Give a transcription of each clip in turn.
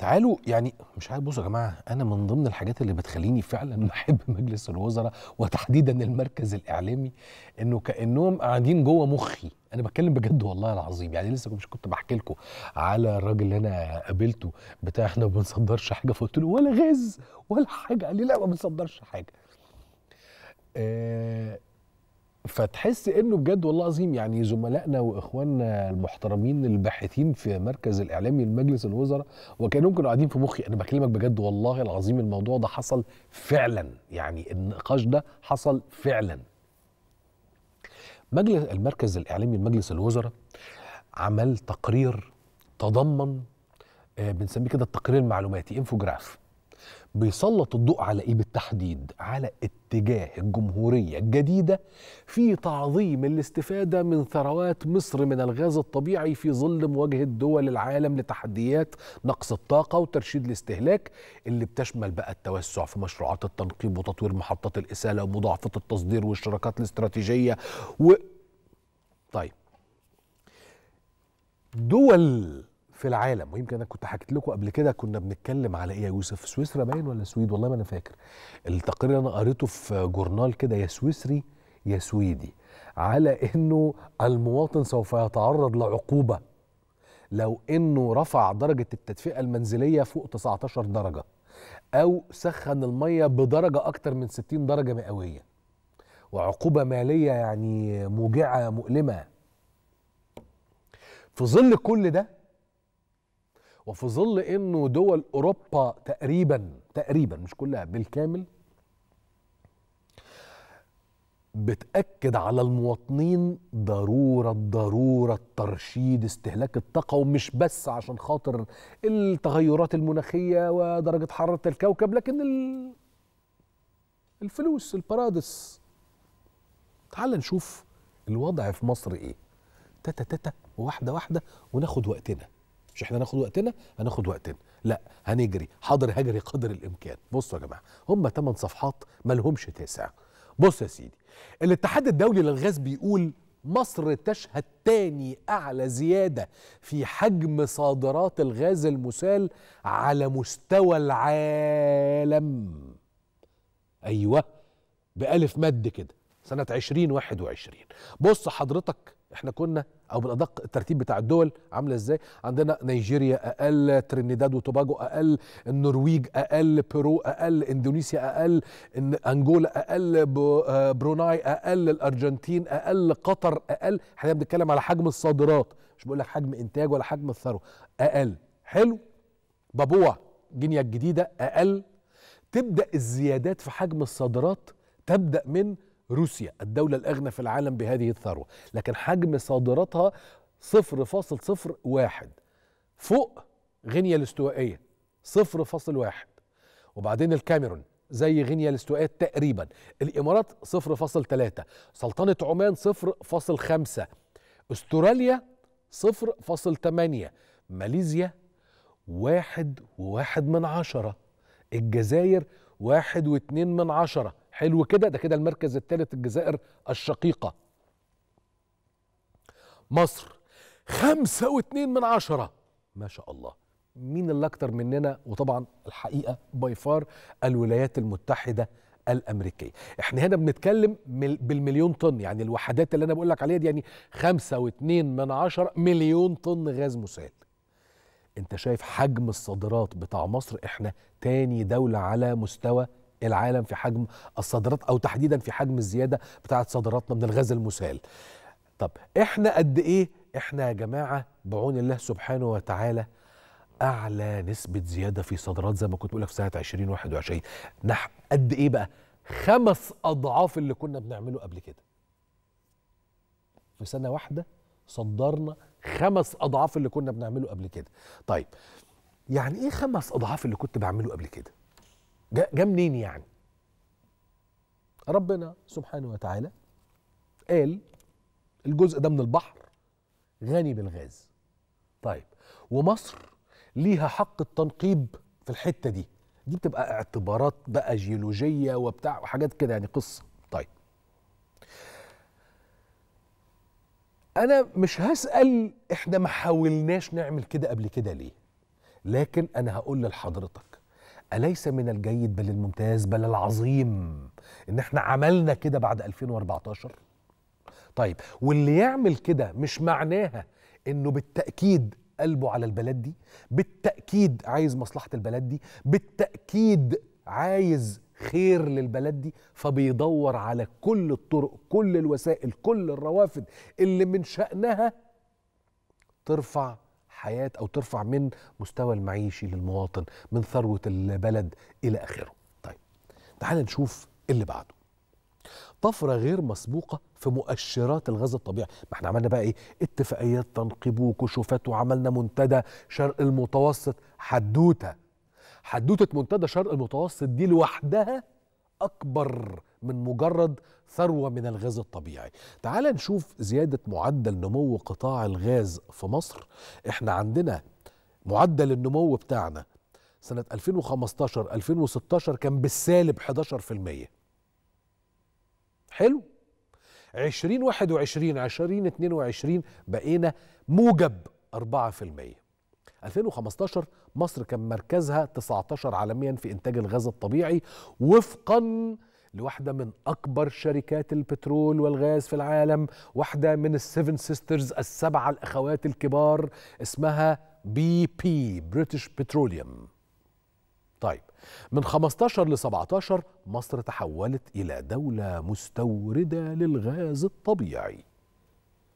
تعالوا يعني مش عارف بصوا يا جماعه انا من ضمن الحاجات اللي بتخليني فعلا بحب مجلس الوزراء وتحديدا المركز الاعلامي انه كانهم قاعدين جوه مخي انا بتكلم بجد والله العظيم يعني لسه مش كنت بحكي لكم على الراجل اللي انا قابلته بتاع احنا ما بنصدرش حاجه فقلت له ولا غاز ولا حاجه قال لي لا ما بنصدرش حاجه آه فتحس انه بجد والله العظيم يعني زملائنا واخواننا المحترمين الباحثين في مركز الاعلامي لمجلس الوزراء وكانهم كانوا قاعدين في مخي انا بكلمك بجد والله العظيم الموضوع ده حصل فعلا يعني النقاش ده حصل فعلا مجلس المركز الاعلامي لمجلس الوزراء عمل تقرير تضمن آه، بنسميه كده التقرير المعلوماتي انفوجراف بيسلط الضوء على ايه بالتحديد على اتجاه الجمهوريه الجديده في تعظيم الاستفاده من ثروات مصر من الغاز الطبيعي في ظل مواجهه دول العالم لتحديات نقص الطاقه وترشيد الاستهلاك اللي بتشمل بقى التوسع في مشروعات التنقيب وتطوير محطات الاساله ومضاعفه التصدير والشراكات الاستراتيجيه و طيب دول في العالم ويمكن انا كنت حكيت لكم قبل كده كنا بنتكلم على ايه يا يوسف سويسرا باين ولا سويد والله ما انا فاكر التقرير اللي انا قريته في جورنال كده يا سويسري يا سويدي على انه المواطن سوف يتعرض لعقوبه لو انه رفع درجه التدفئه المنزليه فوق 19 درجه او سخن الميه بدرجه اكتر من 60 درجه مئويه وعقوبه ماليه يعني موجعه مؤلمه في ظل كل ده وفي ظل انه دول اوروبا تقريبا تقريبا مش كلها بالكامل بتاكد على المواطنين ضروره ضروره ترشيد استهلاك الطاقه ومش بس عشان خاطر التغيرات المناخيه ودرجه حراره الكوكب لكن الفلوس البرادس تعال نشوف الوضع في مصر ايه تتا تتا واحده واحده وناخد وقتنا مش احنا هناخد وقتنا هناخد وقتنا لا هنجري حاضر هجري قدر الامكان بصوا يا جماعه هم 8 صفحات مالهمش تاسع بص يا سيدي الاتحاد الدولي للغاز بيقول مصر تشهد تاني اعلى زياده في حجم صادرات الغاز المسال على مستوى العالم ايوه بألف مد كده سنة 2021 بص حضرتك احنا كنا او بالادق الترتيب بتاع الدول عامله ازاي عندنا نيجيريا اقل ترينيداد وتوباجو اقل النرويج اقل بيرو اقل اندونيسيا اقل انجولا اقل آه، بروناي اقل الارجنتين اقل قطر اقل احنا بنتكلم على حجم الصادرات مش بقول لك حجم انتاج ولا حجم الثروه اقل حلو بابوع جينيا الجديده اقل تبدا الزيادات في حجم الصادرات تبدا من روسيا الدولة الأغنى في العالم بهذه الثروة لكن حجم صادراتها 0.01 فوق غينيا الاستوائية 0.1 وبعدين الكاميرون زي غينيا الاستوائية تقريبا الإمارات 0.3 سلطنة عمان 0.5 استراليا 0.8 ماليزيا واحد وواحد من عشرة الجزائر واحد واثنين من عشرة حلو كده ده كده المركز الثالث الجزائر الشقيقة مصر خمسة واتنين من عشرة ما شاء الله مين اللي أكتر مننا وطبعا الحقيقة باي فار الولايات المتحدة الأمريكية احنا هنا بنتكلم بالمليون طن يعني الوحدات اللي أنا بقول لك عليها دي يعني خمسة واتنين من عشرة مليون طن غاز مسال انت شايف حجم الصادرات بتاع مصر احنا تاني دولة على مستوى العالم في حجم الصادرات او تحديدا في حجم الزياده بتاعه صادراتنا من الغاز المسال طب احنا قد ايه احنا يا جماعه بعون الله سبحانه وتعالى اعلى نسبه زياده في صادرات زي ما كنت بقول لك في سنه 2021 نح قد ايه بقى خمس اضعاف اللي كنا بنعمله قبل كده في سنه واحده صدرنا خمس اضعاف اللي كنا بنعمله قبل كده طيب يعني ايه خمس اضعاف اللي كنت بعمله قبل كده جاء منين يعني ربنا سبحانه وتعالى قال الجزء ده من البحر غني بالغاز طيب ومصر ليها حق التنقيب في الحتة دي دي بتبقى اعتبارات بقى جيولوجية وبتاع وحاجات كده يعني قصة طيب أنا مش هسأل إحنا ما حاولناش نعمل كده قبل كده ليه لكن أنا هقول لحضرتك أليس من الجيد بل الممتاز بل العظيم إن إحنا عملنا كده بعد 2014 طيب واللي يعمل كده مش معناها إنه بالتأكيد قلبه على البلد دي بالتأكيد عايز مصلحة البلد دي بالتأكيد عايز خير للبلد دي فبيدور على كل الطرق كل الوسائل كل الروافد اللي من شأنها ترفع حياه او ترفع من مستوى المعيشي للمواطن من ثروه البلد الى اخره طيب تعال نشوف اللي بعده طفره غير مسبوقه في مؤشرات الغاز الطبيعي ما احنا عملنا بقى ايه اتفاقيات تنقيب وكشوفات وعملنا منتدى شرق المتوسط حدوته حدوته منتدى شرق المتوسط دي لوحدها اكبر من مجرد ثروه من الغاز الطبيعي. تعال نشوف زياده معدل نمو قطاع الغاز في مصر، احنا عندنا معدل النمو بتاعنا سنه 2015 2016 كان بالسالب 11%. حلو؟ 2021 2022 بقينا موجب 4%. 2015 مصر كان مركزها 19 عالميا في انتاج الغاز الطبيعي وفقا لواحدة من أكبر شركات البترول والغاز في العالم واحدة من السيفن سيسترز السبعة الأخوات الكبار اسمها بي بي بريتش بتروليوم طيب من 15 ل 17 مصر تحولت إلى دولة مستوردة للغاز الطبيعي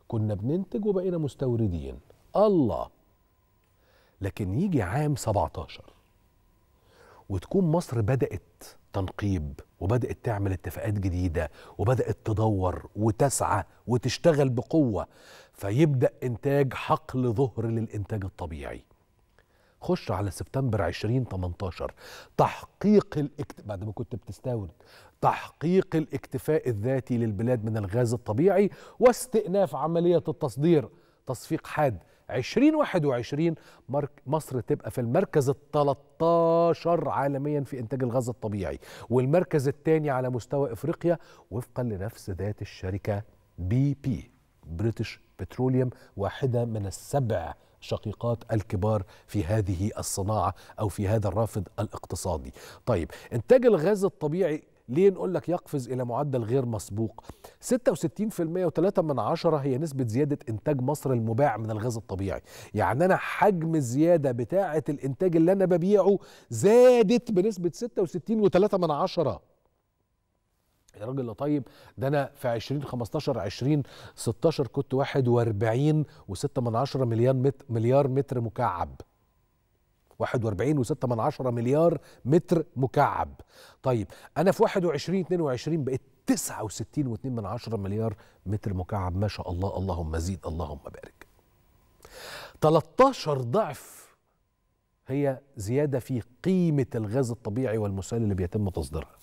كنا بننتج وبقينا مستوردين الله لكن يجي عام 17 وتكون مصر بدأت تنقيب وبدأت تعمل اتفاقات جديدة وبدأت تدور وتسعى وتشتغل بقوة فيبدأ إنتاج حقل ظهر للإنتاج الطبيعي خش على سبتمبر 2018 تحقيق الاكت... بعد ما كنت بتستورد تحقيق الاكتفاء الذاتي للبلاد من الغاز الطبيعي واستئناف عملية التصدير تصفيق حاد 2021 مصر تبقى في المركز ال 13 عالميا في انتاج الغاز الطبيعي والمركز الثاني على مستوى افريقيا وفقا لنفس ذات الشركه بي بي بريتش بتروليوم واحده من السبع شقيقات الكبار في هذه الصناعه او في هذا الرافد الاقتصادي. طيب انتاج الغاز الطبيعي ليه نقول لك يقفز إلى معدل غير مسبوق 66% و3 من عشرة هي نسبة زيادة إنتاج مصر المباع من الغاز الطبيعي يعني أنا حجم الزيادة بتاعة الإنتاج اللي أنا ببيعه زادت بنسبة 66 و3 من عشرة يا راجل طيب ده انا في 20 15 20 16 كنت 41 و6 من 10 مليار متر مليار متر مكعب 41 و من عشرة مليار متر مكعب طيب أنا في 21 22 بقيت 69 من عشرة مليار متر مكعب ما شاء الله اللهم زيد اللهم بارك 13 ضعف هي زيادة في قيمة الغاز الطبيعي والمسال اللي بيتم تصديرها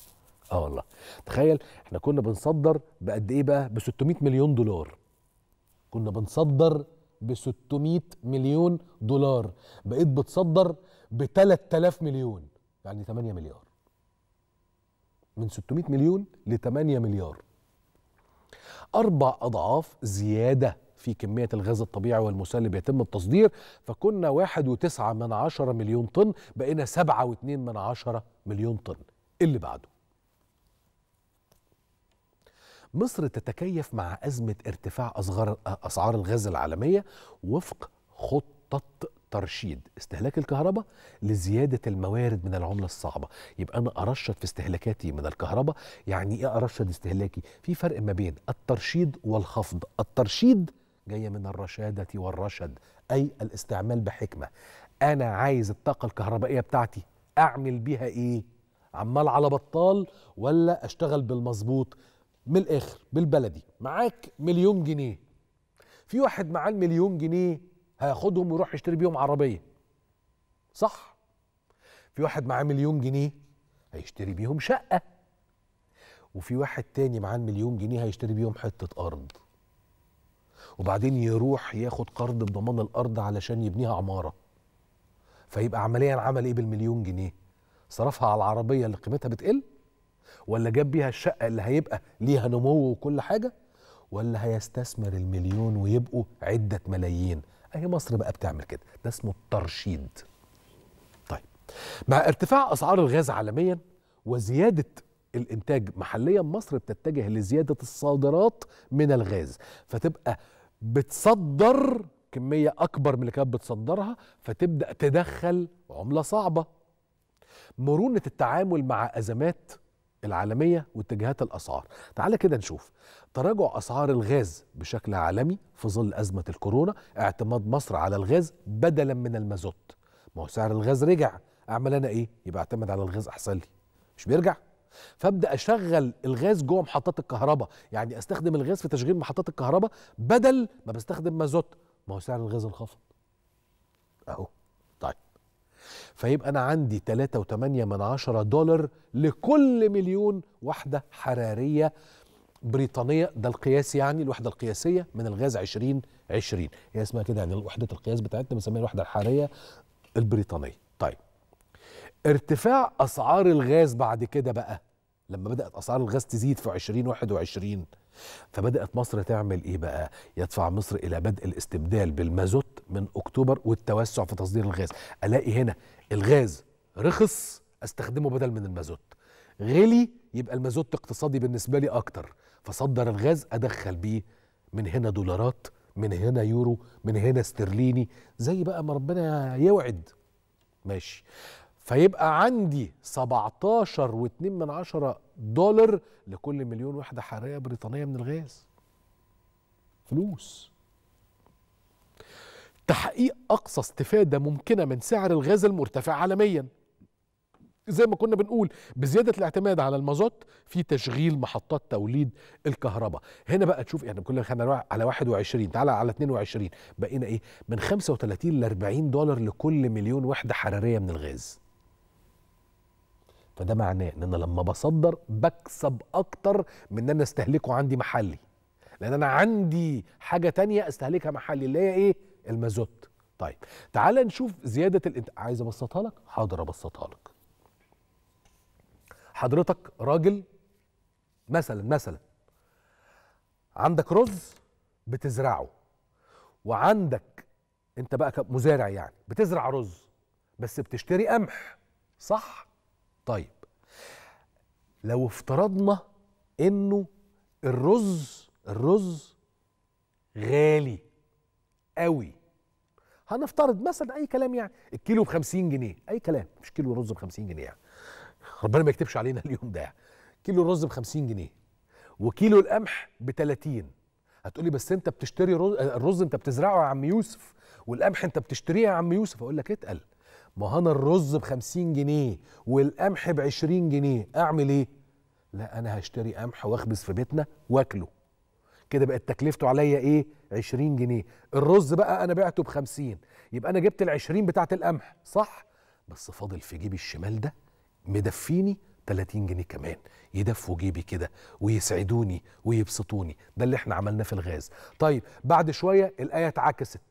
اه والله تخيل احنا كنا بنصدر بقد ايه بقى ب 600 مليون دولار كنا بنصدر ب 600 مليون دولار بقيت بتصدر ب 3000 مليون يعني 8 مليار من 600 مليون ل 8 مليار أربع أضعاف زيادة في كمية الغاز الطبيعي والمسال اللي بيتم التصدير فكنا واحد وتسعة من عشرة مليون طن بقينا سبعة واثنين من عشرة مليون طن اللي بعده مصر تتكيف مع أزمة ارتفاع أصغر أسعار الغاز العالمية وفق خطة ترشيد استهلاك الكهرباء لزيادة الموارد من العملة الصعبة يبقى أنا أرشد في استهلاكاتي من الكهرباء يعني إيه أرشد استهلاكي في فرق ما بين الترشيد والخفض الترشيد جاية من الرشادة والرشد أي الاستعمال بحكمة أنا عايز الطاقة الكهربائية بتاعتي أعمل بيها إيه عمال على بطال ولا أشتغل بالمظبوط من الاخر بالبلدي معاك مليون جنيه في واحد معاه المليون جنيه هياخدهم ويروح يشتري بيهم عربيه صح في واحد معاه مليون جنيه هيشتري بيهم شقه وفي واحد تاني معاه المليون جنيه هيشتري بيهم حته ارض وبعدين يروح ياخد قرض بضمان الارض علشان يبنيها عماره فيبقى عمليا عمل ايه بالمليون جنيه صرفها على العربيه اللي قيمتها بتقل ولا جاب بيها الشقه اللي هيبقى ليها نمو وكل حاجه ولا هيستثمر المليون ويبقوا عده ملايين اهي مصر بقى بتعمل كده ده اسمه الترشيد طيب مع ارتفاع اسعار الغاز عالميا وزياده الانتاج محليا مصر بتتجه لزياده الصادرات من الغاز فتبقى بتصدر كميه اكبر من اللي كانت بتصدرها فتبدا تدخل عمله صعبه مرونه التعامل مع ازمات العالمية واتجاهات الأسعار تعالى كده نشوف تراجع أسعار الغاز بشكل عالمي في ظل أزمة الكورونا اعتماد مصر على الغاز بدلا من المازوت ما هو سعر الغاز رجع أعمل أنا إيه يبقى أعتمد على الغاز أحسن لي مش بيرجع فابدا اشغل الغاز جوه محطات الكهرباء يعني استخدم الغاز في تشغيل محطات الكهرباء بدل ما بستخدم مازوت ما هو سعر الغاز انخفض اهو فيبقى أنا عندي 3.8 من عشرة دولار لكل مليون وحدة حرارية بريطانية ده القياس يعني الوحدة القياسية من الغاز 2020 هي اسمها كده يعني وحدة القياس بتاعتنا بنسميها الوحدة الحرارية البريطانية طيب ارتفاع أسعار الغاز بعد كده بقى لما بدأت أسعار الغاز تزيد في 2021 فبدات مصر تعمل ايه بقى يدفع مصر الى بدء الاستبدال بالمازوت من اكتوبر والتوسع في تصدير الغاز الاقي هنا الغاز رخص استخدمه بدل من المازوت غلي يبقى المازوت اقتصادي بالنسبه لي اكتر فصدر الغاز ادخل بيه من هنا دولارات من هنا يورو من هنا استرليني زي بقى ما ربنا يوعد ماشي فيبقى عندي 17 من عشرة دولار لكل مليون وحدة حرارية بريطانية من الغاز فلوس تحقيق أقصى استفادة ممكنة من سعر الغاز المرتفع عالمياً زي ما كنا بنقول بزياده الاعتماد على المازوت في تشغيل محطات توليد الكهرباء هنا بقى تشوف يعني كنا خلينا على 21 تعالى على 22 بقينا ايه من 35 ل 40 دولار لكل مليون وحده حراريه من الغاز فده معناه ان انا لما بصدر بكسب اكتر من ان انا استهلكه عندي محلي لان انا عندي حاجه تانية استهلكها محلي اللي هي ايه المازوت طيب تعال نشوف زياده الانت... عايز ابسطها لك حاضر ابسطها لك حضرتك راجل مثلا مثلا عندك رز بتزرعه وعندك انت بقى مزارع يعني بتزرع رز بس بتشتري قمح صح طيب لو افترضنا انه الرز الرز غالي قوي هنفترض مثلا اي كلام يعني الكيلو ب 50 جنيه اي كلام مش كيلو رز ب 50 جنيه يعني ربنا ما يكتبش علينا اليوم ده يعني. كيلو الرز ب 50 جنيه وكيلو القمح ب 30 هتقولي بس انت بتشتري رز الرز انت بتزرعه يا عم يوسف والقمح انت بتشتريه يا عم يوسف اقول لك اتقل ما انا الرز ب 50 جنيه والقمح ب 20 جنيه اعمل ايه لا انا هشتري قمح واخبز في بيتنا واكله كده بقت تكلفته عليا ايه 20 جنيه الرز بقى انا بعته ب 50 يبقى انا جبت ال 20 بتاعه القمح صح بس فاضل في جيبي الشمال ده مدفيني 30 جنيه كمان يدفوا جيبي كده ويسعدوني ويبسطوني ده اللي احنا عملناه في الغاز طيب بعد شويه الايه اتعكست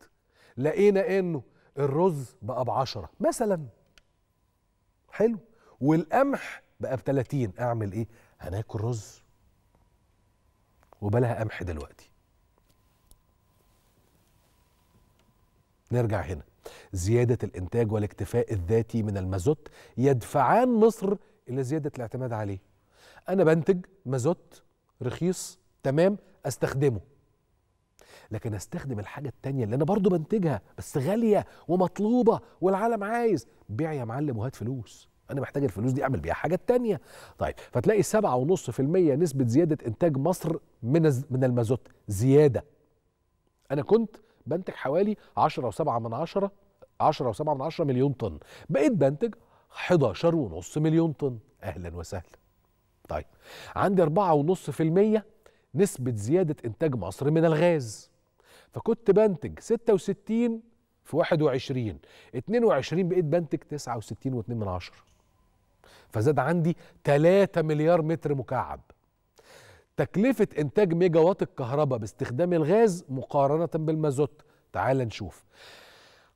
لقينا انه الرز بقى ب 10 مثلا حلو والقمح بقى ب 30 اعمل ايه هناكل رز وبلاها قمح دلوقتي نرجع هنا زيادة الإنتاج والاكتفاء الذاتي من المازوت يدفعان مصر إلى زيادة الاعتماد عليه أنا بنتج مازوت رخيص تمام أستخدمه لكن استخدم الحاجه التانيه اللي انا برضو بنتجها بس غاليه ومطلوبه والعالم عايز بيع يا معلم وهات فلوس انا محتاج الفلوس دي اعمل بيها حاجه تانية طيب فتلاقي 7.5% نسبه زياده انتاج مصر من من المازوت زياده انا كنت بنتج حوالي عشرة وسبعة من عشرة عشرة وسبعة من عشرة مليون طن بقيت بنتج 11 ونص مليون طن اهلا وسهلا طيب عندي 4.5% نسبه زياده انتاج مصر من الغاز فكنت بنتج 66 في 21 22 بقيت بنتج 69 و2 من عشر فزاد عندي 3 مليار متر مكعب تكلفة إنتاج ميجا وات الكهرباء باستخدام الغاز مقارنة بالمازوت تعال نشوف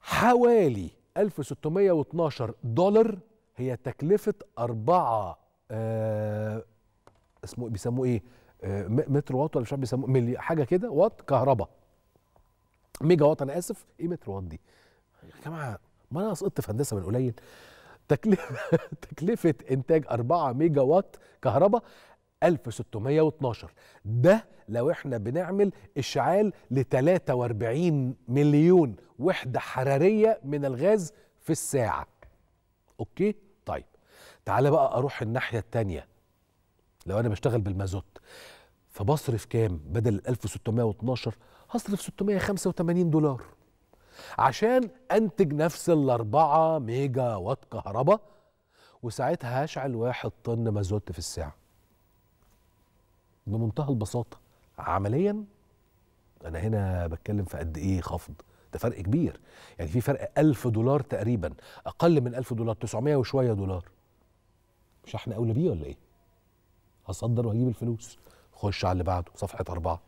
حوالي 1612 دولار هي تكلفة أربعة آه اسمه إيه، بيسموه إيه آه متر واط ولا مش عارف بيسموه حاجة كده واط كهرباء ميجا وات انا اسف ايه متر وات دي يا جماعه ما انا سقطت في هندسه من قليل تكلفه تكلفه انتاج 4 ميجا وات كهرباء 1612 ده لو احنا بنعمل اشعال ل 43 مليون وحده حراريه من الغاز في الساعه اوكي طيب تعالى بقى اروح الناحيه الثانيه لو انا بشتغل بالمازوت فبصرف كام بدل 1612 هصرف 685 دولار عشان انتج نفس ال 4 ميجا وات كهرباء وساعتها هشعل واحد طن مازوت في الساعه بمنتهى البساطه عمليا انا هنا بتكلم في قد ايه خفض ده فرق كبير يعني في فرق 1000 دولار تقريبا اقل من 1000 دولار 900 وشويه دولار مش احنا اولى بيه ولا ايه هصدر وهجيب الفلوس خش على اللي بعده صفحه اربعه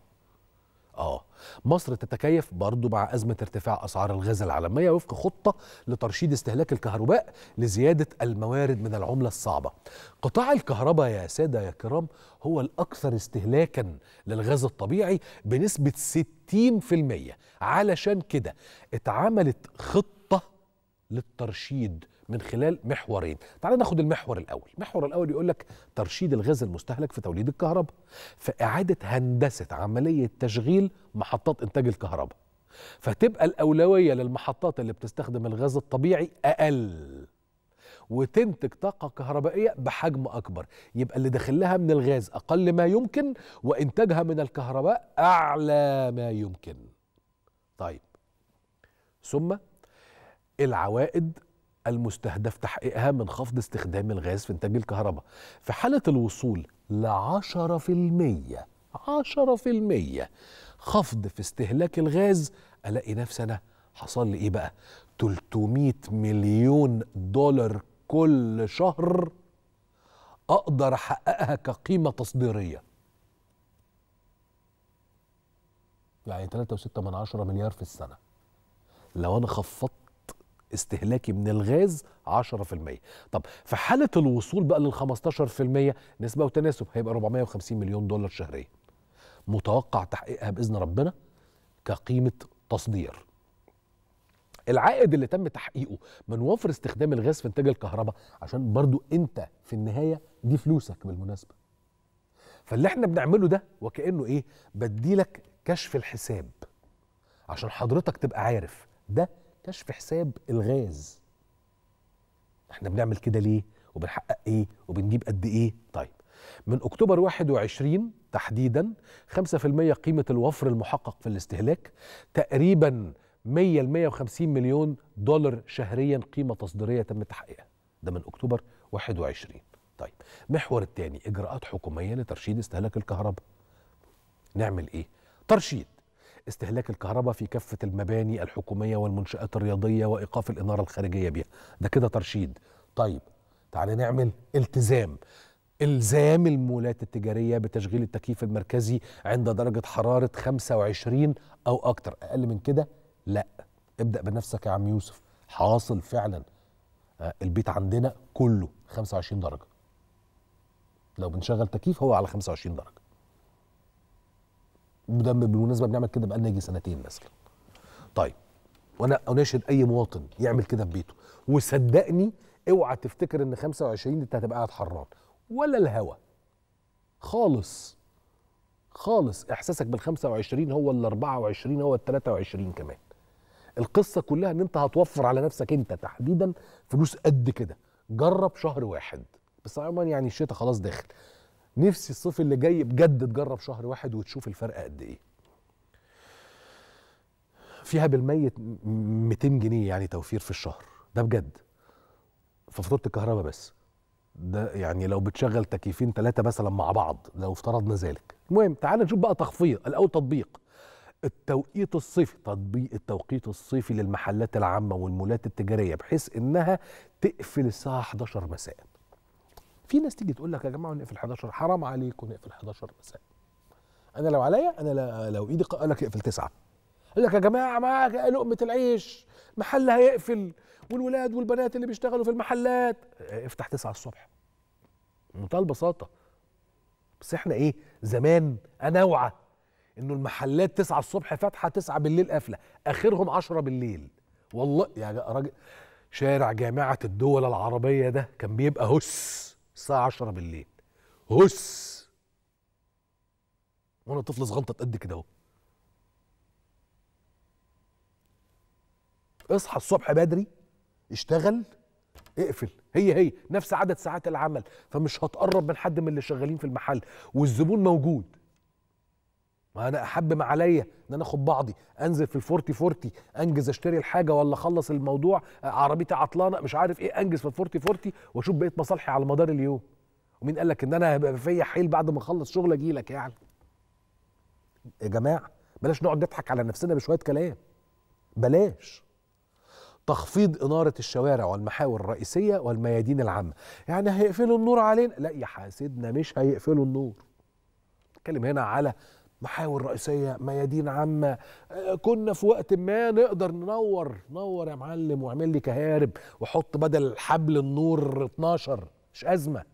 اه مصر تتكيف برضه مع أزمة ارتفاع أسعار الغاز العالمية وفق خطة لترشيد استهلاك الكهرباء لزيادة الموارد من العملة الصعبة قطاع الكهرباء يا سادة يا كرام هو الأكثر استهلاكا للغاز الطبيعي بنسبة 60% علشان كده اتعملت خطة للترشيد من خلال محورين تعال ناخد المحور الاول المحور الاول يقول لك ترشيد الغاز المستهلك في توليد الكهرباء فاعاده هندسه عمليه تشغيل محطات انتاج الكهرباء فتبقى الاولويه للمحطات اللي بتستخدم الغاز الطبيعي اقل وتنتج طاقة كهربائية بحجم أكبر يبقى اللي داخلها من الغاز أقل ما يمكن وإنتاجها من الكهرباء أعلى ما يمكن طيب ثم العوائد المستهدف تحقيقها من خفض استخدام الغاز في إنتاج الكهرباء في حالة الوصول ل 10% 10% خفض في استهلاك الغاز ألاقي نفسي أنا حصل لي إيه بقى 300 مليون دولار كل شهر أقدر أحققها كقيمة تصديرية يعني 3.6 مليار في السنة لو أنا خفضت استهلاكي من الغاز 10% طب في حالة الوصول بقى لل 15% نسبة وتناسب هيبقى 450 مليون دولار شهريا متوقع تحقيقها بإذن ربنا كقيمة تصدير العائد اللي تم تحقيقه من وفر استخدام الغاز في انتاج الكهرباء عشان برضو انت في النهاية دي فلوسك بالمناسبة فاللي احنا بنعمله ده وكأنه ايه بديلك كشف الحساب عشان حضرتك تبقى عارف ده كشف حساب الغاز احنا بنعمل كده ليه وبنحقق ايه وبنجيب قد ايه طيب من اكتوبر 21 تحديدا 5% قيمه الوفر المحقق في الاستهلاك تقريبا 100 ل 150 مليون دولار شهريا قيمه تصديريه تم تحقيقها ده من اكتوبر 21 طيب محور الثاني اجراءات حكوميه لترشيد استهلاك الكهرباء نعمل ايه ترشيد استهلاك الكهرباء في كافة المباني الحكومية والمنشآت الرياضية وإيقاف الإنارة الخارجية بها ده كده ترشيد طيب تعالى نعمل التزام الزام المولات التجاريه بتشغيل التكييف المركزي عند درجه حراره 25 او اكتر اقل من كده لا ابدا بنفسك يا عم يوسف حاصل فعلا آه، البيت عندنا كله 25 درجه لو بنشغل تكييف هو على 25 درجه ده بالمناسبه بنعمل كده بقالنا يجي سنتين مثلا طيب وانا اناشد اي مواطن يعمل كده في بيته وصدقني اوعى تفتكر ان 25 انت هتبقى قاعد حران ولا الهوا خالص خالص احساسك بال 25 هو ال 24 هو ال 23 كمان القصه كلها ان انت هتوفر على نفسك انت تحديدا فلوس قد كده جرب شهر واحد بس عموما يعني الشتاء خلاص داخل نفسي الصيف اللي جاي بجد تجرب شهر واحد وتشوف الفرق قد ايه فيها بالميت 200 جنيه يعني توفير في الشهر ده بجد ففاتوره الكهرباء بس ده يعني لو بتشغل تكييفين ثلاثه مثلا مع بعض لو افترضنا ذلك المهم تعال نشوف بقى تخفيض الأول تطبيق التوقيت الصيفي تطبيق التوقيت الصيفي للمحلات العامه والمولات التجاريه بحيث انها تقفل الساعه 11 مساء في ناس تيجي تقول لك يا جماعه نقفل 11 حرام عليكم نقفل 11 مساء انا لو عليا انا لو ايدي قال لك اقفل 9 يقول لك يا جماعه معاك لقمه العيش محل هيقفل والولاد والبنات اللي بيشتغلوا في المحلات افتح 9 الصبح بمنتهى البساطه بس احنا ايه زمان انا اوعى انه المحلات 9 الصبح فاتحه 9 بالليل قافله اخرهم 10 بالليل والله يا راجل شارع جامعه الدول العربيه ده كان بيبقى هس الساعة 10 بالليل هس وانا طفل صغنطة قد كده اهو اصحى الصبح بدري اشتغل اقفل هي هي نفس عدد ساعات العمل فمش هتقرب من حد من اللي شغالين في المحل والزبون موجود ما انا احب ما عليا ان انا اخد بعضي انزل في الفورتي فورتي انجز اشتري الحاجه ولا اخلص الموضوع آه، عربيتي عطلانه مش عارف ايه انجز في الفورتي فورتي واشوف بقيه مصالحي على مدار اليوم ومين قال لك ان انا هيبقى فيا حيل بعد ما اخلص شغل اجي لك يعني يا جماعه بلاش نقعد نضحك على نفسنا بشويه كلام بلاش تخفيض إنارة الشوارع والمحاور الرئيسية والميادين العامة يعني هيقفلوا النور علينا لا يا حاسدنا مش هيقفلوا النور نتكلم هنا على محاور رئيسيه ميادين عامه كنا في وقت ما نقدر ننور نور يا معلم واعمل لي كهارب وحط بدل حبل النور 12 مش ازمه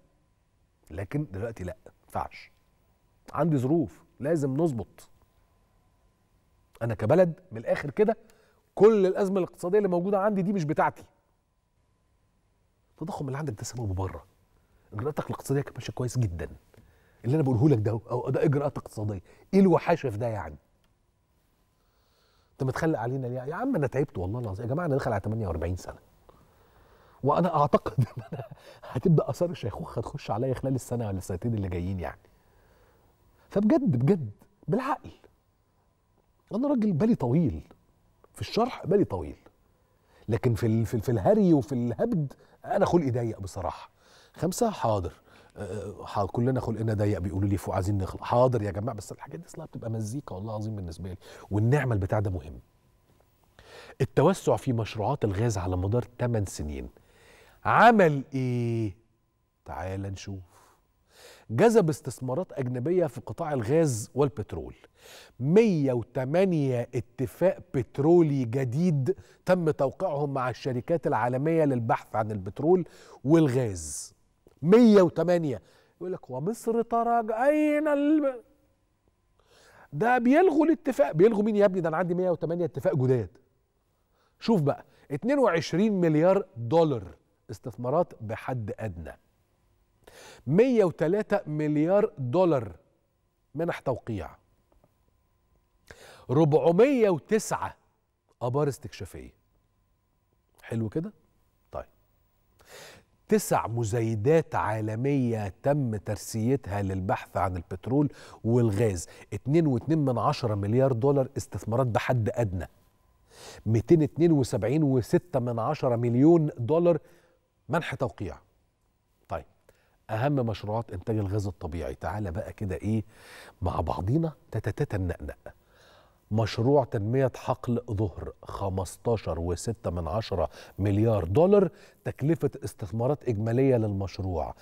لكن دلوقتي لا ينفعش عندي ظروف لازم نظبط انا كبلد من الاخر كده كل الازمه الاقتصاديه اللي موجوده عندي دي مش بتاعتي التضخم اللي عندك ده سببه بره اجراءاتك الاقتصاديه كانت ماشيه كويس جدا اللي انا بقوله لك ده او ده اجراءات اقتصاديه ايه الوحاشه في ده يعني انت متخلق علينا ليه يا عم انا تعبت والله العظيم يا جماعه انا داخل على 48 سنه وانا اعتقد ان انا هتبدا اثار الشيخوخه تخش عليا خلال السنه ولا السنتين اللي جايين يعني فبجد بجد بالعقل انا راجل بالي طويل في الشرح بالي طويل لكن في في الهري وفي الهبد انا خلقي ضيق بصراحه خمسه حاضر آه، كلنا خلقنا ضيق بيقولوا لي فوق عايزين نخلق حاضر يا جماعه بس الحاجات دي اصلها بتبقى مزيكا والله العظيم بالنسبه لي والنعمه البتاع ده مهم التوسع في مشروعات الغاز على مدار 8 سنين عمل ايه تعال نشوف جذب استثمارات أجنبية في قطاع الغاز والبترول 108 اتفاق بترولي جديد تم توقيعهم مع الشركات العالمية للبحث عن البترول والغاز 108 يقول لك ومصر تراجع أين الم... ده بيلغوا الاتفاق بيلغوا مين يا ابني ده انا عندي 108 اتفاق جداد شوف بقى 22 مليار دولار استثمارات بحد ادنى 103 مليار دولار منح توقيع 409 ابار استكشافيه حلو كده تسع مزايدات عالمية تم ترسيتها للبحث عن البترول والغاز 2.2 من عشرة مليار دولار استثمارات بحد أدنى 272.6 من عشرة مليون دولار منح توقيع طيب أهم مشروعات إنتاج الغاز الطبيعي تعالى بقى كده إيه مع بعضينا تتتنقنق مشروع تنمية حقل ظهر 15.6 من عشرة مليار دولار تكلفة استثمارات إجمالية للمشروع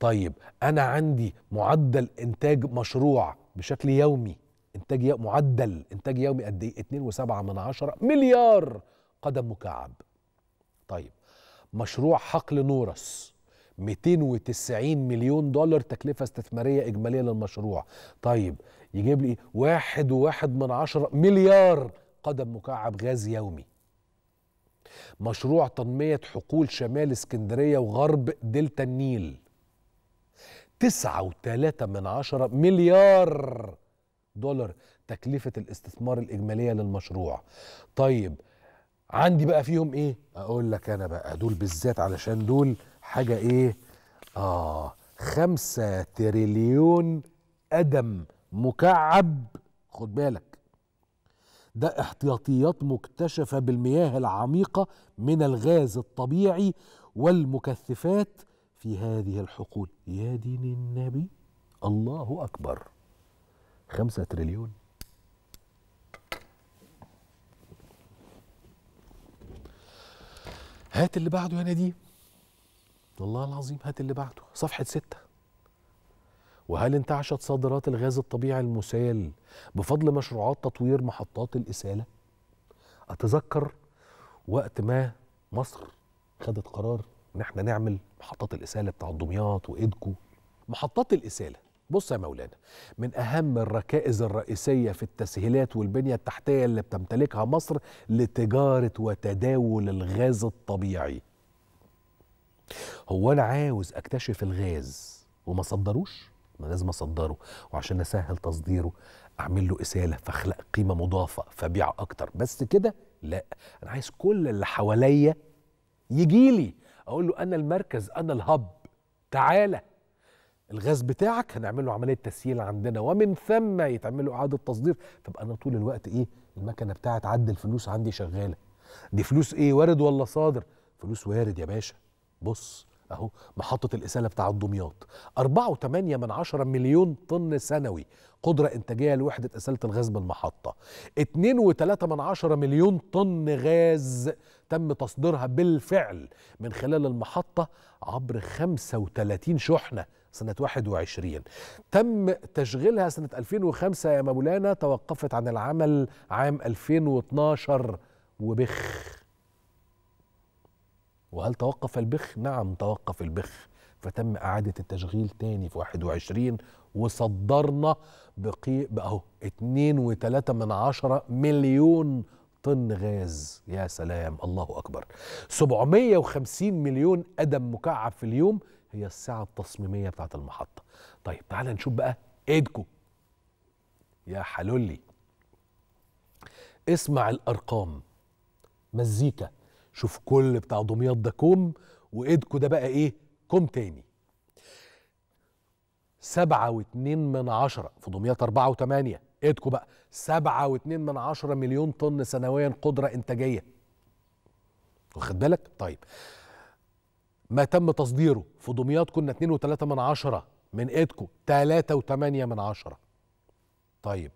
طيب أنا عندي معدل إنتاج مشروع بشكل يومي إنتاج معدل إنتاج يومي قد إيه 2.7 من عشرة مليار قدم مكعب طيب مشروع حقل نورس 290 مليون دولار تكلفة استثمارية إجمالية للمشروع طيب يجيب لي واحد وواحد من عشرة مليار قدم مكعب غاز يومي مشروع تنمية حقول شمال اسكندرية وغرب دلتا النيل تسعة وثلاثة من عشرة مليار دولار تكلفة الاستثمار الإجمالية للمشروع طيب عندي بقى فيهم ايه اقول لك انا بقى دول بالذات علشان دول حاجة ايه اه خمسة تريليون قدم مكعب خد بالك ده احتياطيات مكتشفة بالمياه العميقة من الغاز الطبيعي والمكثفات في هذه الحقول يا دين النبي الله أكبر خمسة تريليون هات اللي بعده يا نديم والله العظيم هات اللي بعده صفحة ستة وهل انتعشت صادرات الغاز الطبيعي المسال بفضل مشروعات تطوير محطات الإسالة؟ أتذكر وقت ما مصر خدت قرار إن احنا نعمل محطات الإسالة بتاع دمياط وإيدكو محطات الإسالة بص يا مولانا من أهم الركائز الرئيسية في التسهيلات والبنية التحتية اللي بتمتلكها مصر لتجارة وتداول الغاز الطبيعي هو أنا عاوز أكتشف الغاز وما صدروش؟ انا لازم اصدره وعشان اسهل تصديره اعمل له اساله فاخلق قيمه مضافه فبيع اكتر بس كده لا انا عايز كل اللي حواليا يجي لي اقول له انا المركز انا الهب تعالى الغاز بتاعك هنعمل له عمليه تسييل عندنا ومن ثم يتعمل له اعاده تصدير فبقى انا طول الوقت ايه المكنه بتاعت عد الفلوس عندي شغاله دي فلوس ايه وارد ولا صادر فلوس وارد يا باشا بص اهو محطه الاساله بتاع دمياط 4.8 مليون طن سنوي قدره انتاجيه لوحده اساله الغاز بالمحطه 2.3 مليون طن غاز تم تصديرها بالفعل من خلال المحطه عبر 35 شحنه سنة 21 تم تشغيلها سنة 2005 يا مولانا توقفت عن العمل عام 2012 وبخ وهل توقف البخ؟ نعم توقف البخ فتم إعادة التشغيل تاني في 21 وصدرنا بقي بقى 2.3 من عشرة مليون طن غاز يا سلام الله أكبر 750 مليون قدم مكعب في اليوم هي الساعة التصميمية بتاعت المحطة طيب تعالى نشوف بقى ايدكو يا حلولي اسمع الأرقام مزيكا شوف كل بتاع دمياط ده كوم وايدكو ده بقى ايه كوم تاني سبعة واتنين من عشرة في دمياط أربعة وتمانية ايدكو بقى سبعة واتنين من عشرة مليون طن سنويا قدرة إنتاجية واخد بالك طيب ما تم تصديره في دمياط كنا اتنين وتلاتة من عشرة من ايدكو تلاتة وتمانية من عشرة طيب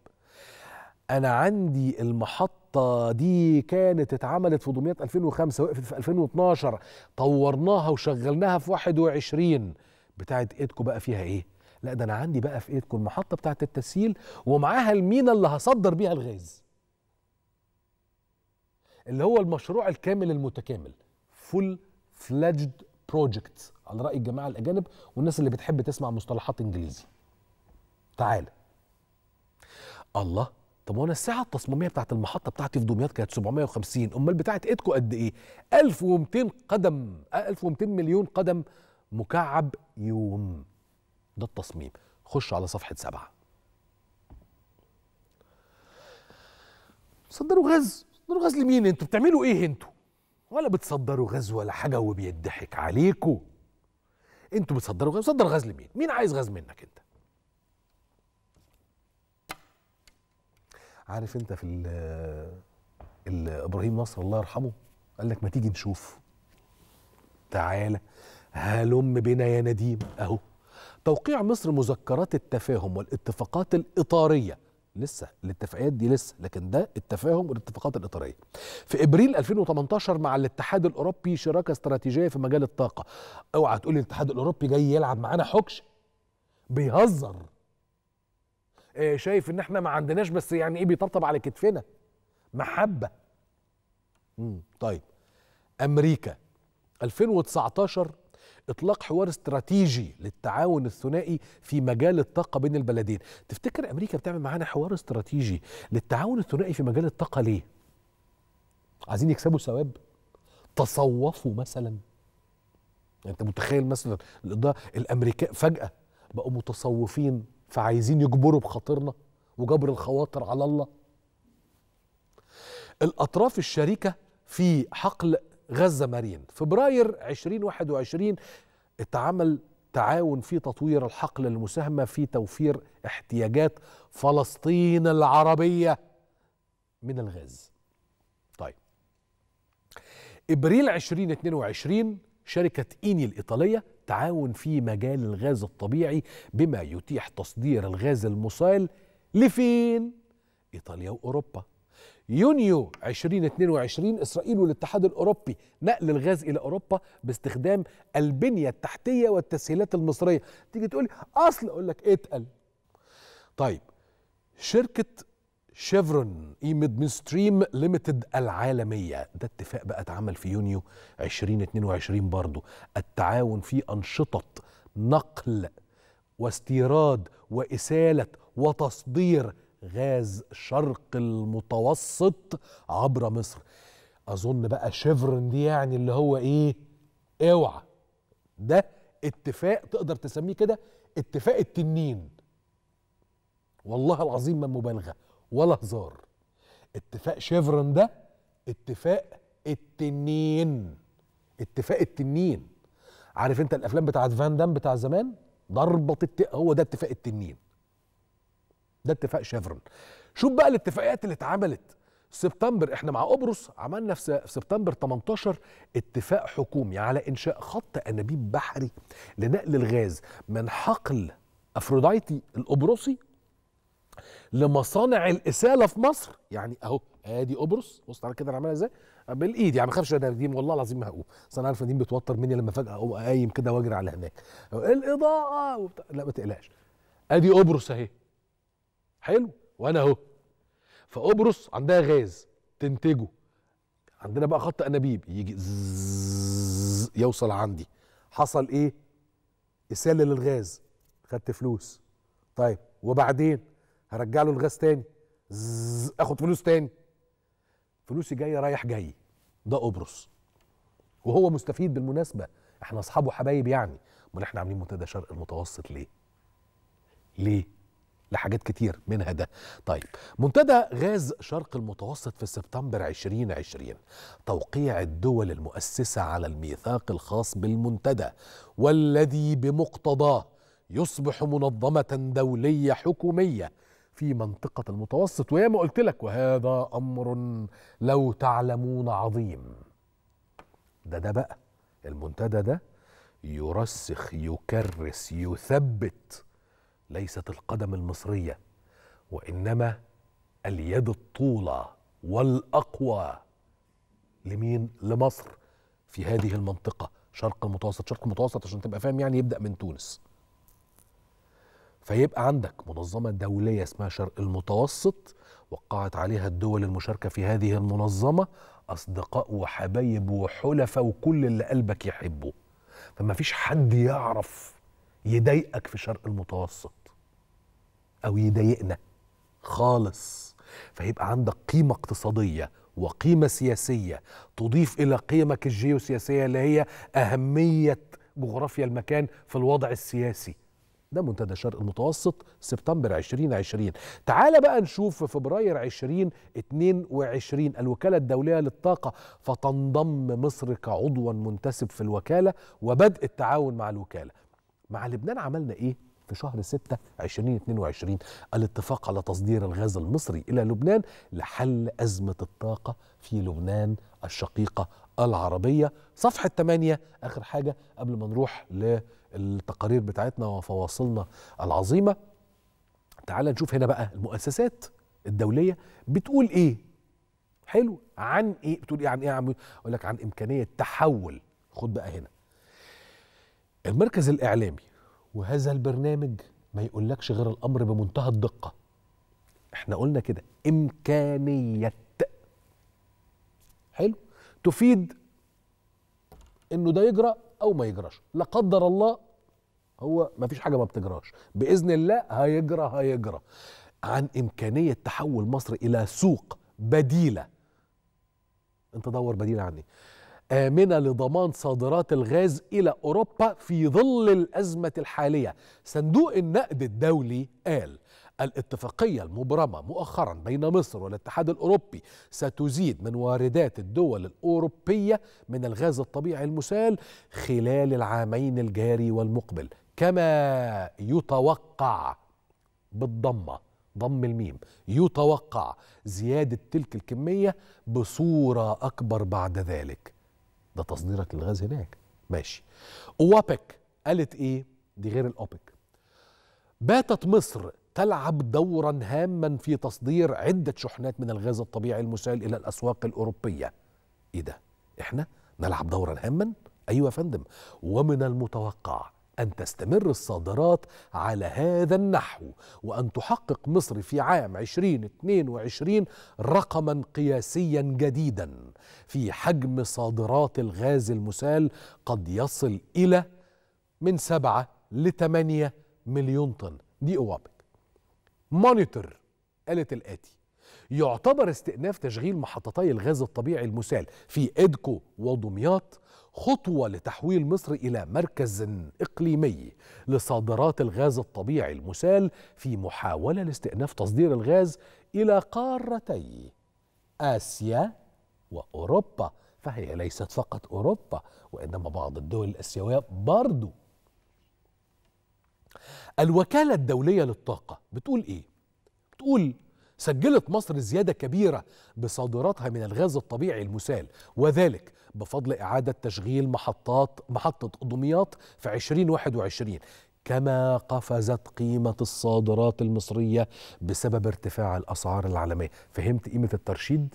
أنا عندي المحطة محطة دي كانت اتعملت في دمياط 2005 وقفت في 2012 طورناها وشغلناها في 21 بتاعت ايدكو بقى فيها ايه؟ لا ده انا عندي بقى في ايدكو المحطة بتاعت التسييل ومعاها المينا اللي هصدر بيها الغاز اللي هو المشروع الكامل المتكامل فول فلاجد بروجكت على رأي الجماعة الأجانب والناس اللي بتحب تسمع مصطلحات إنجليزي تعال الله طب وانا الساعه التصميميه بتاعت المحطه بتاعتي في دمياط كانت 750 امال بتاعت ايدكو قد ايه 1200 قدم 1200 مليون قدم مكعب يوم ده التصميم خش على صفحه سبعة صدروا غاز صدروا غاز لمين انتوا بتعملوا ايه انتوا ولا بتصدروا غاز ولا حاجه وبيضحك عليكوا انتوا بتصدروا غاز صدر غاز لمين مين عايز غاز منك انت عارف انت في ال ال ابراهيم نصر الله يرحمه قال لك ما تيجي نشوف تعالى هلم بنا يا نديم اهو توقيع مصر مذكرات التفاهم والاتفاقات الاطاريه لسه الاتفاقيات دي لسه لكن ده التفاهم والاتفاقات الاطاريه في ابريل 2018 مع الاتحاد الاوروبي شراكه استراتيجيه في مجال الطاقه اوعى تقول الاتحاد الاوروبي جاي يلعب معانا حكش بيهزر آه، شايف ان احنا ما عندناش بس يعني ايه بيطبطب على كتفنا محبه امم طيب امريكا 2019 اطلاق حوار استراتيجي للتعاون الثنائي في مجال الطاقه بين البلدين تفتكر امريكا بتعمل معانا حوار استراتيجي للتعاون الثنائي في مجال الطاقه ليه عايزين يكسبوا ثواب تصوفوا مثلا يعني انت متخيل مثلا الامريكان فجاه بقوا متصوفين فعايزين يجبروا بخاطرنا وجبر الخواطر على الله الأطراف الشريكة في حقل غزة مارين فبراير 2021 اتعمل تعاون في تطوير الحقل المساهمة في توفير احتياجات فلسطين العربية من الغاز طيب إبريل 2022 شركة إيني الإيطالية التعاون في مجال الغاز الطبيعي بما يتيح تصدير الغاز المسال لفين؟ إيطاليا وأوروبا يونيو 2022 إسرائيل والاتحاد الأوروبي نقل الغاز إلى أوروبا باستخدام البنية التحتية والتسهيلات المصرية تيجي تقول أصل أقول لك اتقل طيب شركة شيفرون ميد ستريم ليميتد العالمية ده اتفاق بقى اتعمل في يونيو 2022 برضه التعاون في أنشطة نقل واستيراد وإسالة وتصدير غاز شرق المتوسط عبر مصر أظن بقى شيفرون دي يعني اللي هو إيه اوعى ده اتفاق تقدر تسميه كده اتفاق التنين والله العظيم ما مبالغه ولا هزار اتفاق شيفرون ده اتفاق التنين اتفاق التنين عارف انت الافلام بتاعت فان دام بتاع زمان ضربه الت... هو ده اتفاق التنين ده اتفاق شيفرون شوف بقى الاتفاقيات اللي اتعملت سبتمبر احنا مع قبرص عملنا في سبتمبر 18 اتفاق حكومي على انشاء خط انابيب بحري لنقل الغاز من حقل افروديتي القبرصي لمصانع الاساله في مصر يعني اهو ادي قبرص بص على كده انا عاملها ازاي بالايد يعني ما خافش انا دي والله العظيم ما هقوم بس انا عارف دي بيتوتر مني لما فجاه اقوم قايم كده واجري على هناك الاضاءه وبتاع. لا ما تقلقش ادي قبرص اهي حلو وانا اهو فقبرص عندها غاز تنتجه عندنا بقى خط انابيب يجي زززز يوصل عندي حصل ايه اساله للغاز خدت فلوس طيب وبعدين هرجع له الغاز تاني زز اخد فلوس تاني فلوسي جايه رايح جاي ده قبرص وهو مستفيد بالمناسبه احنا اصحابه حبايب يعني امال احنا عاملين منتدى شرق المتوسط ليه ليه لحاجات كتير منها ده طيب منتدى غاز شرق المتوسط في سبتمبر 2020 توقيع الدول المؤسسة على الميثاق الخاص بالمنتدى والذي بمقتضاه يصبح منظمة دولية حكومية في منطقة المتوسط ويا ما قلت لك وهذا أمر لو تعلمون عظيم ده ده بقى المنتدى ده يرسخ يكرس يثبت ليست القدم المصرية وإنما اليد الطولة والأقوى لمين؟ لمصر في هذه المنطقة شرق المتوسط شرق المتوسط عشان تبقى فاهم يعني يبدأ من تونس فيبقى عندك منظمة دولية اسمها شرق المتوسط وقعت عليها الدول المشاركة في هذه المنظمة أصدقاء وحبايب وحلفاء وكل اللي قلبك يحبه فما فيش حد يعرف يضايقك في شرق المتوسط أو يضايقنا خالص فيبقى عندك قيمة اقتصادية وقيمة سياسية تضيف إلى قيمك الجيوسياسية اللي هي أهمية جغرافيا المكان في الوضع السياسي ده منتدى شرق المتوسط سبتمبر 2020 تعال بقى نشوف في فبراير 2022 الوكالة الدولية للطاقة فتنضم مصر كعضوا منتسب في الوكالة وبدء التعاون مع الوكالة مع لبنان عملنا ايه في شهر 6 2022 الاتفاق على تصدير الغاز المصري إلى لبنان لحل أزمة الطاقة في لبنان الشقيقة العربية صفحة 8 آخر حاجة قبل ما نروح ل التقارير بتاعتنا وفواصلنا العظيمه تعال نشوف هنا بقى المؤسسات الدوليه بتقول ايه حلو عن ايه بتقول ايه عن ايه يا عم اقول لك عن امكانيه تحول خد بقى هنا المركز الاعلامي وهذا البرنامج ما يقولكش غير الامر بمنتهى الدقه احنا قلنا كده امكانيه حلو تفيد انه ده يجرأ او ما يجراش لا قدر الله هو ما فيش حاجه ما بتجراش باذن الله هيجرى هيجرى عن امكانيه تحول مصر الى سوق بديله انت دور بديله عن ايه آمنة لضمان صادرات الغاز إلى أوروبا في ظل الأزمة الحالية صندوق النقد الدولي قال الاتفاقية المبرمة مؤخرا بين مصر والاتحاد الأوروبي ستزيد من واردات الدول الأوروبية من الغاز الطبيعي المسال خلال العامين الجاري والمقبل كما يتوقع بالضمة ضم الميم يتوقع زيادة تلك الكمية بصورة أكبر بعد ذلك ده تصديرك للغاز هناك ماشي أوبك قالت إيه دي غير الأوبك باتت مصر تلعب دورا هاما في تصدير عدة شحنات من الغاز الطبيعي المسال إلى الأسواق الأوروبية إيه ده؟ إحنا نلعب دورا هاما؟ أيوة يا فندم ومن المتوقع أن تستمر الصادرات على هذا النحو وأن تحقق مصر في عام 2022 رقما قياسيا جديدا في حجم صادرات الغاز المسال قد يصل إلى من 7 ل 8 مليون طن دي اوابك. مونيتور قالت الآتي يعتبر استئناف تشغيل محطتي الغاز الطبيعي المسال في إدكو ودمياط خطوة لتحويل مصر إلى مركز إقليمي لصادرات الغاز الطبيعي المسال في محاولة لاستئناف تصدير الغاز إلى قارتي آسيا وأوروبا فهي ليست فقط أوروبا وإنما بعض الدول الآسيوية برضو الوكالة الدولية للطاقة بتقول إيه؟ بتقول سجلت مصر زيادة كبيرة بصادراتها من الغاز الطبيعي المسال وذلك بفضل إعادة تشغيل محطات محطة دمياط في 2021 كما قفزت قيمة الصادرات المصرية بسبب ارتفاع الأسعار العالمية فهمت قيمة الترشيد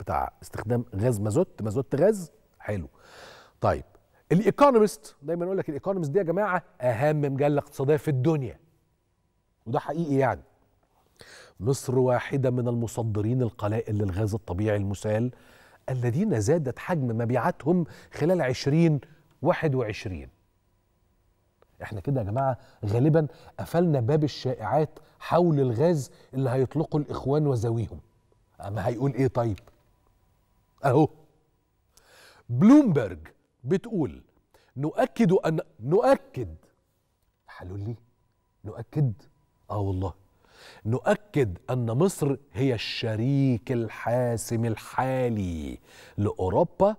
بتاع استخدام غاز مازوت مازوت غاز حلو طيب الايكونومست دايما اقول لك الايكونومست دي يا جماعه اهم مجله اقتصاديه في الدنيا وده حقيقي يعني مصر واحده من المصدرين القلائل للغاز الطبيعي المسال الذين زادت حجم مبيعاتهم خلال 2021 احنا كده يا جماعه غالبا قفلنا باب الشائعات حول الغاز اللي هيطلقوا الاخوان وزويهم اما هيقول ايه طيب اهو بلومبرج بتقول نؤكد أن نؤكد حلو لي نؤكد آه والله نؤكد أن مصر هي الشريك الحاسم الحالي لأوروبا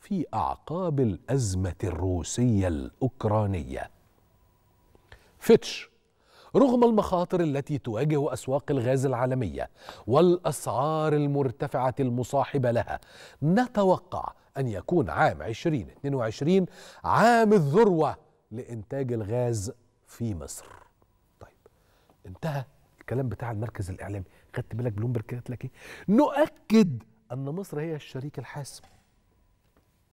في أعقاب الأزمة الروسية الأوكرانية فيتش رغم المخاطر التي تواجه اسواق الغاز العالميه والاسعار المرتفعه المصاحبه لها نتوقع ان يكون عام 2022 عام الذروه لانتاج الغاز في مصر. طيب انتهى الكلام بتاع المركز الاعلامي، خدت بالك بلومبرج قالت لك ايه؟ نؤكد ان مصر هي الشريك الحاسم